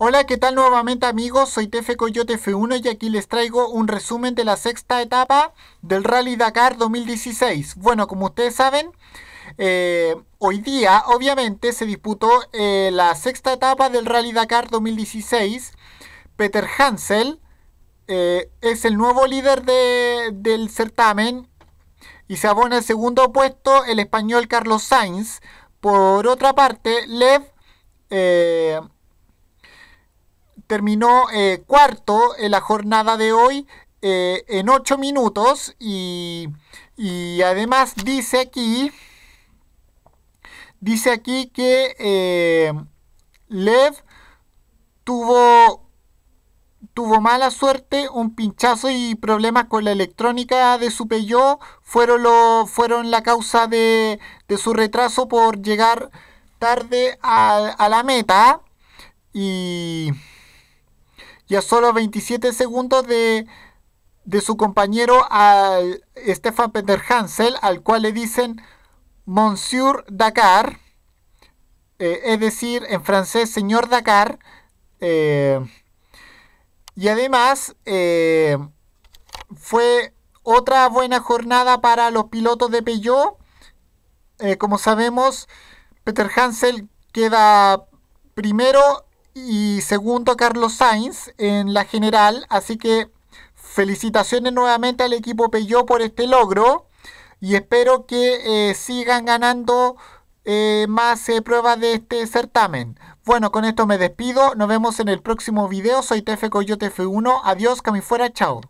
Hola, ¿qué tal nuevamente amigos? Soy Tefe Coyote F1 y aquí les traigo un resumen de la sexta etapa del Rally Dakar 2016. Bueno, como ustedes saben, eh, hoy día obviamente se disputó eh, la sexta etapa del Rally Dakar 2016. Peter Hansel eh, es el nuevo líder del certamen y se abona el segundo puesto el español Carlos Sainz. Por otra parte, Lev terminó eh, cuarto en la jornada de hoy eh, en 8 minutos y, y, además dice aquí, dice aquí que eh, Lev tuvo, tuvo mala suerte, un pinchazo y problemas con la electrónica de su Peugeot fueron, fueron la causa de, de su retraso por llegar tarde a, a la meta y y solo 27 segundos de, su compañero al Stefan Peter Hansel, al cual le dicen Monsieur Dakar, eh, es decir, en francés, señor Dakar. Eh, y además eh, fue otra buena jornada para los pilotos de Peugeot. como sabemos, Peter Hansel queda primero y segundo Carlos Sainz en la general. Así que felicitaciones nuevamente al equipo Peugeot por este logro y espero que eh, sigan ganando eh, más eh, pruebas de este certamen. Bueno, con esto me despido. Nos vemos en el próximo video. Soy TF Coyote F1. Adiós, que fuera. Chao.